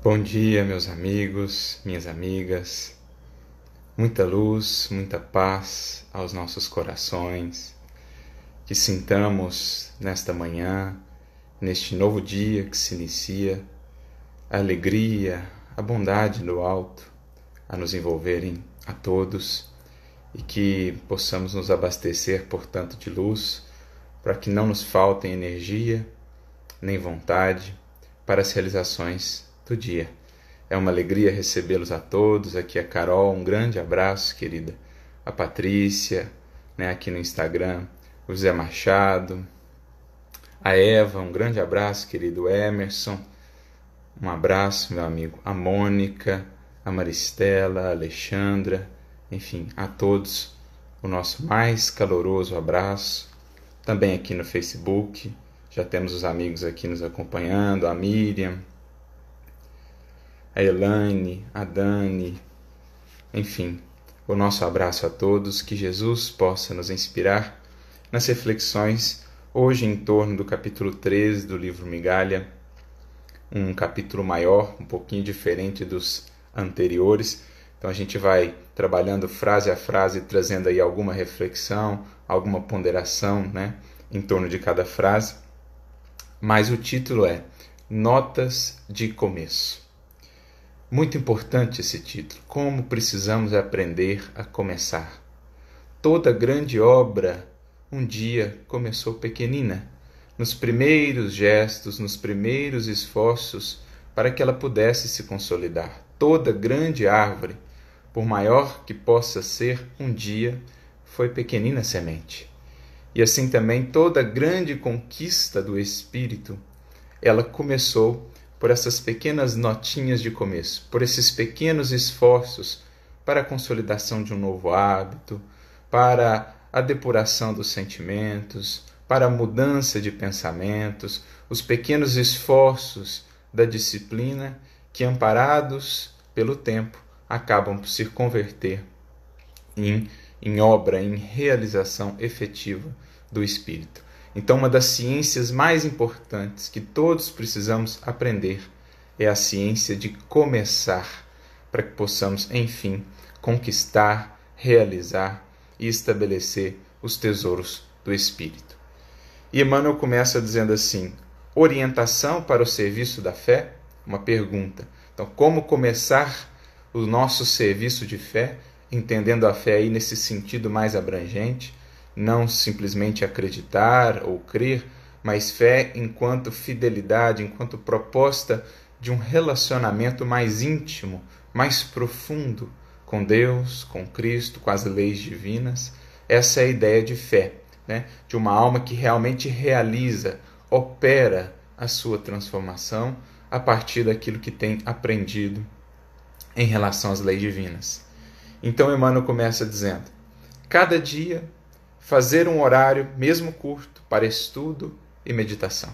Bom dia, meus amigos, minhas amigas. Muita luz, muita paz aos nossos corações. Que sintamos nesta manhã, neste novo dia que se inicia, a alegria, a bondade do alto a nos envolverem a todos e que possamos nos abastecer, portanto, de luz, para que não nos faltem energia nem vontade para as realizações do dia. É uma alegria recebê-los a todos. Aqui a é Carol, um grande abraço, querida. A Patrícia, né, aqui no Instagram. O Zé Machado. A Eva, um grande abraço, querido Emerson. Um abraço, meu amigo. A Mônica, a Maristela, a Alexandra. Enfim, a todos o nosso mais caloroso abraço. Também aqui no Facebook. Já temos os amigos aqui nos acompanhando. A Miriam a Elaine, a Dani, enfim. O nosso abraço a todos, que Jesus possa nos inspirar nas reflexões hoje em torno do capítulo 13 do livro Migalha, um capítulo maior, um pouquinho diferente dos anteriores. Então a gente vai trabalhando frase a frase, trazendo aí alguma reflexão, alguma ponderação, né, em torno de cada frase. Mas o título é Notas de Começo. Muito importante esse título. Como precisamos aprender a começar. Toda grande obra um dia começou pequenina, nos primeiros gestos, nos primeiros esforços para que ela pudesse se consolidar. Toda grande árvore, por maior que possa ser, um dia foi pequenina semente. E assim também toda grande conquista do espírito, ela começou por essas pequenas notinhas de começo, por esses pequenos esforços para a consolidação de um novo hábito, para a depuração dos sentimentos, para a mudança de pensamentos, os pequenos esforços da disciplina que, amparados pelo tempo, acabam por se converter em, em obra, em realização efetiva do espírito. Então, uma das ciências mais importantes que todos precisamos aprender é a ciência de começar, para que possamos, enfim, conquistar, realizar e estabelecer os tesouros do Espírito. E Emmanuel começa dizendo assim: orientação para o serviço da fé? Uma pergunta. Então, como começar o nosso serviço de fé, entendendo a fé aí nesse sentido mais abrangente? não simplesmente acreditar ou crer, mas fé enquanto fidelidade, enquanto proposta de um relacionamento mais íntimo, mais profundo com Deus, com Cristo, com as leis divinas. Essa é a ideia de fé, né? de uma alma que realmente realiza, opera a sua transformação a partir daquilo que tem aprendido em relação às leis divinas. Então Emmanuel começa dizendo: Cada dia fazer um horário, mesmo curto, para estudo e meditação.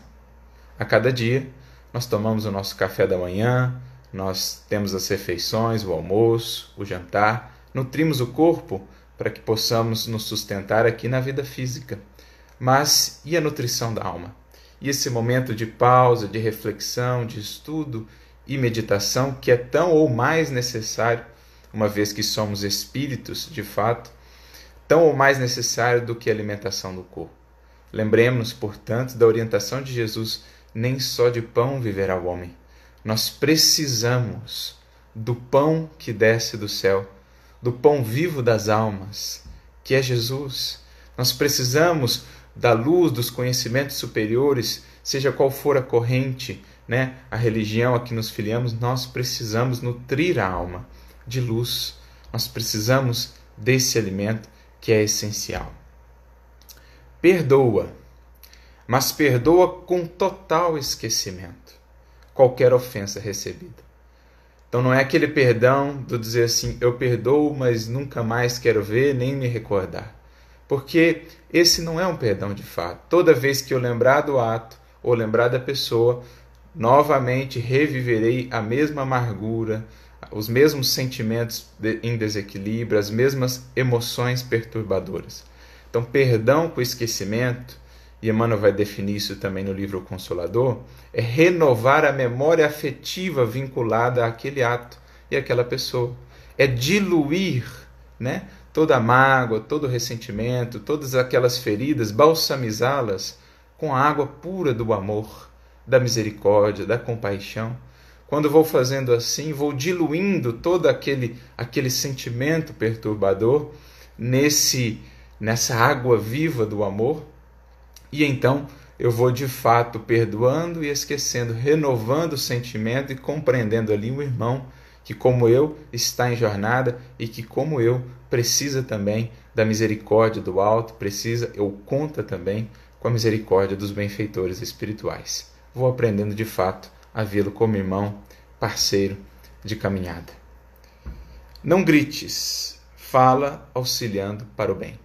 A cada dia, nós tomamos o nosso café da manhã, nós temos as refeições, o almoço, o jantar, nutrimos o corpo para que possamos nos sustentar aqui na vida física. Mas e a nutrição da alma? E esse momento de pausa, de reflexão, de estudo e meditação que é tão ou mais necessário, uma vez que somos espíritos de fato, tão ou mais necessário do que a alimentação do corpo. Lembremos, portanto, da orientação de Jesus: nem só de pão viverá o homem. Nós precisamos do pão que desce do céu, do pão vivo das almas, que é Jesus. Nós precisamos da luz dos conhecimentos superiores, seja qual for a corrente, né, a religião a que nos filiamos, nós precisamos nutrir a alma de luz. Nós precisamos desse alimento que é essencial. Perdoa, mas perdoa com total esquecimento qualquer ofensa recebida. Então não é aquele perdão do dizer assim, eu perdoo, mas nunca mais quero ver nem me recordar. Porque esse não é um perdão de fato. Toda vez que eu lembrar do ato ou lembrar da pessoa, novamente reviverei a mesma amargura, os mesmos sentimentos de, em desequilíbrio, as mesmas emoções perturbadoras. Então, perdão com esquecimento, e Emmanuel vai definir isso também no livro Consolador, é renovar a memória afetiva vinculada àquele ato e àquela pessoa. É diluir né, toda a mágoa, todo o ressentimento, todas aquelas feridas, balsamizá-las com a água pura do amor, da misericórdia, da compaixão quando vou fazendo assim, vou diluindo todo aquele aquele sentimento perturbador nesse nessa água viva do amor, e então eu vou de fato perdoando e esquecendo, renovando o sentimento e compreendendo ali o irmão que, como eu, está em jornada e que, como eu, precisa também da misericórdia do alto, precisa ou conta também com a misericórdia dos benfeitores espirituais. Vou aprendendo de fato a vê-lo como irmão, parceiro de caminhada. Não grites, fala auxiliando para o bem.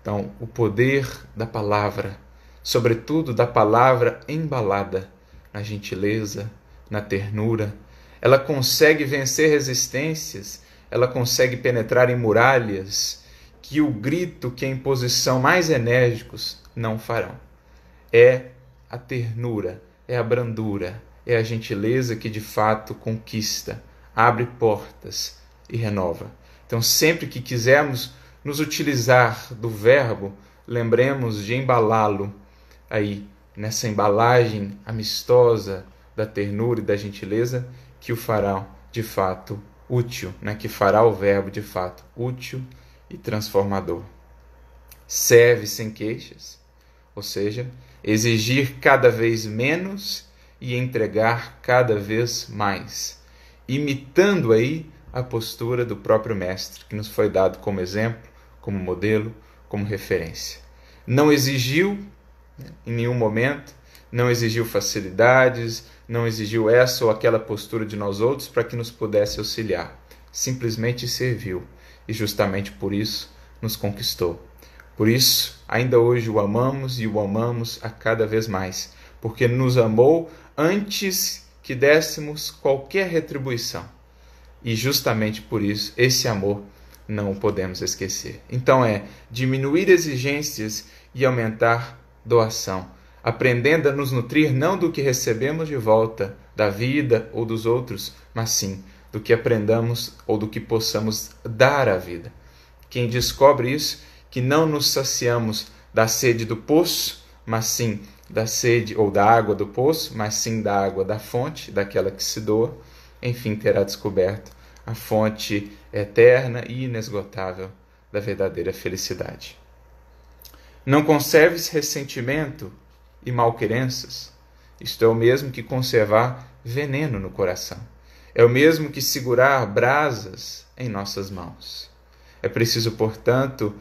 Então, o poder da palavra, sobretudo da palavra embalada na gentileza, na ternura, ela consegue vencer resistências, ela consegue penetrar em muralhas que o grito, que a imposição mais enérgicos não farão. É a ternura, é a brandura, é a gentileza que de fato conquista, abre portas e renova. Então, sempre que quisermos nos utilizar do verbo, lembremos de embalá-lo aí nessa embalagem amistosa da ternura e da gentileza que o fará de fato útil, né? que fará o verbo de fato útil e transformador. Serve sem queixas, ou seja, exigir cada vez menos e entregar cada vez mais, imitando aí a postura do próprio mestre, que nos foi dado como exemplo, como modelo, como referência. Não exigiu né, em nenhum momento, não exigiu facilidades, não exigiu essa ou aquela postura de nós outros para que nos pudesse auxiliar. Simplesmente serviu e justamente por isso nos conquistou por isso, ainda hoje o amamos e o amamos a cada vez mais, porque nos amou antes que dessemos qualquer retribuição. E justamente por isso, esse amor não podemos esquecer. Então é diminuir exigências e aumentar doação, aprendendo a nos nutrir não do que recebemos de volta, da vida ou dos outros, mas sim do que aprendamos ou do que possamos dar à vida. Quem descobre isso que não nos saciamos da sede do poço, mas sim da sede ou da água do poço, mas sim da água da fonte, daquela que se doa, enfim, terá descoberto a fonte eterna e inesgotável da verdadeira felicidade. Não conserves ressentimento e malquerenças. Isto é o mesmo que conservar veneno no coração. É o mesmo que segurar brasas em nossas mãos. É preciso, portanto,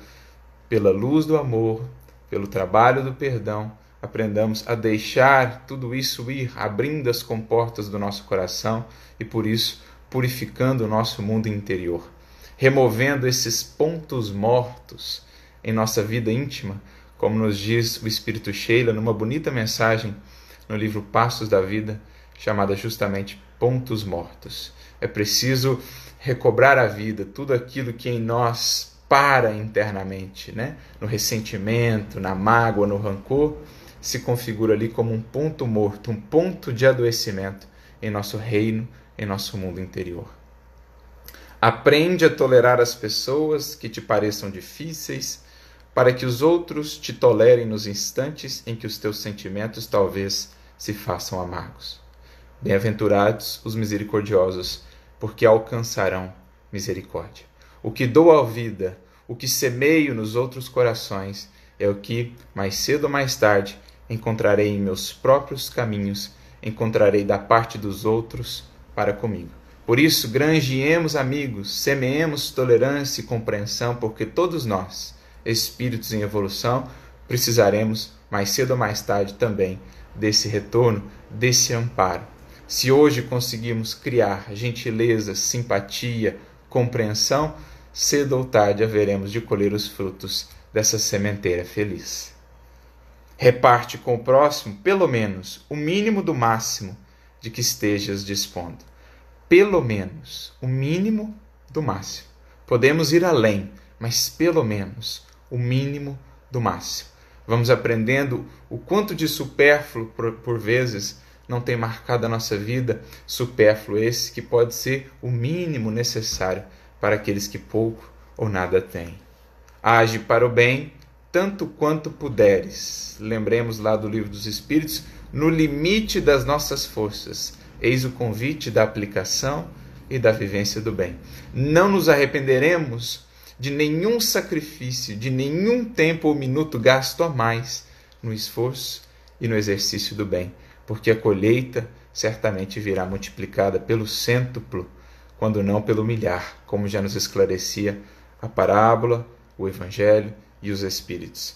pela luz do amor, pelo trabalho do perdão, aprendamos a deixar tudo isso ir, abrindo as comportas do nosso coração e, por isso, purificando o nosso mundo interior, removendo esses pontos mortos em nossa vida íntima, como nos diz o Espírito Sheila numa bonita mensagem no livro Passos da Vida, chamada justamente Pontos Mortos. É preciso recobrar a vida, tudo aquilo que em nós para internamente, né? no ressentimento, na mágoa, no rancor, se configura ali como um ponto morto, um ponto de adoecimento em nosso reino, em nosso mundo interior. Aprende a tolerar as pessoas que te pareçam difíceis, para que os outros te tolerem nos instantes em que os teus sentimentos talvez se façam amargos. Bem-aventurados os misericordiosos, porque alcançarão misericórdia. O que dou à vida, o que semeio nos outros corações, é o que, mais cedo ou mais tarde, encontrarei em meus próprios caminhos, encontrarei da parte dos outros para comigo. Por isso, granjeemos amigos, semeemos tolerância e compreensão, porque todos nós, espíritos em evolução, precisaremos mais cedo ou mais tarde também desse retorno, desse amparo. Se hoje conseguimos criar gentileza, simpatia, compreensão, cedo ou tarde haveremos de colher os frutos dessa sementeira feliz. Reparte com o próximo, pelo menos, o mínimo do máximo de que estejas dispondo. Pelo menos, o mínimo do máximo. Podemos ir além, mas pelo menos, o mínimo do máximo. Vamos aprendendo o quanto de supérfluo, por, por vezes, não tem marcado a nossa vida, supérfluo esse que pode ser o mínimo necessário para aqueles que pouco ou nada têm. Age para o bem tanto quanto puderes. Lembremos lá do Livro dos Espíritos, no limite das nossas forças. Eis o convite da aplicação e da vivência do bem. Não nos arrependeremos de nenhum sacrifício, de nenhum tempo ou minuto gasto a mais no esforço e no exercício do bem, porque a colheita certamente virá multiplicada pelo cêntuplo quando não pelo milhar, como já nos esclarecia a parábola, o Evangelho e os Espíritos.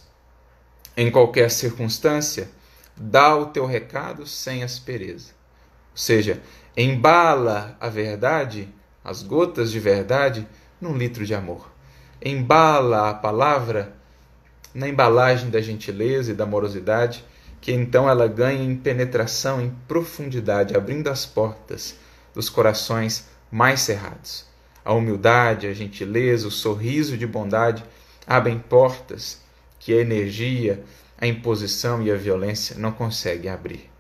Em qualquer circunstância, dá o teu recado sem aspereza. Ou seja, embala a verdade, as gotas de verdade, num litro de amor. Embala a palavra na embalagem da gentileza e da amorosidade, que então ela ganha em penetração, em profundidade, abrindo as portas dos corações mais cerrados. A humildade, a gentileza, o sorriso de bondade abrem portas que a energia, a imposição e a violência não conseguem abrir.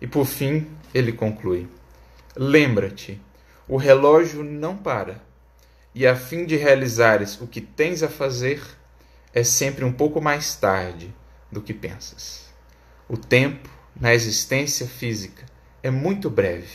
E por fim, ele conclui: Lembra-te, o relógio não para, e a fim de realizares o que tens a fazer, é sempre um pouco mais tarde do que pensas. O tempo na existência física é muito breve,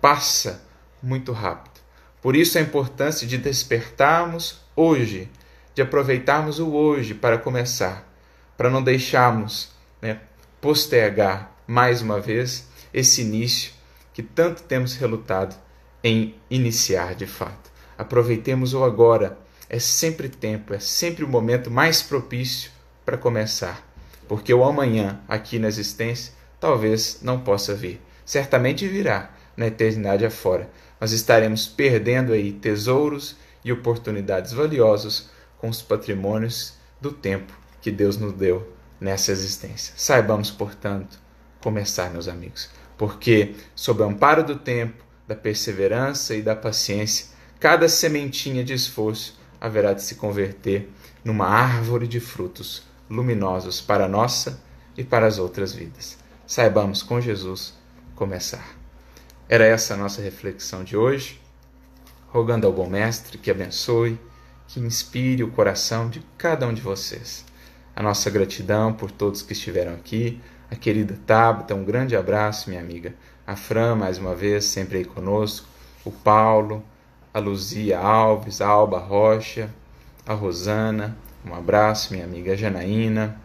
passa muito rápido. Por isso a importância de despertarmos hoje, de aproveitarmos o hoje para começar, para não deixarmos né, postergar mais uma vez esse início que tanto temos relutado em iniciar de fato. Aproveitemos o agora, é sempre tempo, é sempre o momento mais propício para começar, porque o amanhã aqui na existência talvez não possa vir. Certamente virá na né, eternidade afora, nós estaremos perdendo aí tesouros e oportunidades valiosos com os patrimônios do tempo que Deus nos deu nessa existência. Saibamos, portanto, começar, meus amigos, porque sob o amparo do tempo, da perseverança e da paciência, cada sementinha de esforço haverá de se converter numa árvore de frutos luminosos para a nossa e para as outras vidas. Saibamos com Jesus começar. Era essa a nossa reflexão de hoje, rogando ao bom mestre que abençoe, que inspire o coração de cada um de vocês. A nossa gratidão por todos que estiveram aqui, a querida Tabata, um grande abraço, minha amiga. A Fran, mais uma vez, sempre aí conosco. O Paulo, a Luzia Alves, a Alba Rocha, a Rosana, um abraço, minha amiga. A Janaína,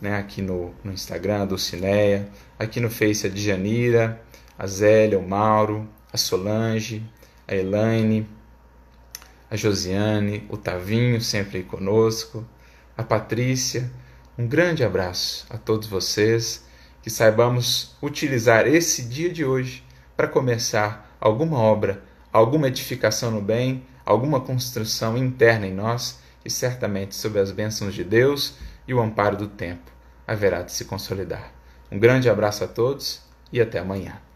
né, aqui no, no Instagram, a Dulcineia. Aqui no Face, a Djanira a Zélia, o Mauro, a Solange, a Elaine, a Josiane, o Tavinho sempre aí conosco, a Patrícia. Um grande abraço a todos vocês, que saibamos utilizar esse dia de hoje para começar alguma obra, alguma edificação no bem, alguma construção interna em nós e certamente sob as bênçãos de Deus e o amparo do tempo haverá de se consolidar. Um grande abraço a todos e até amanhã.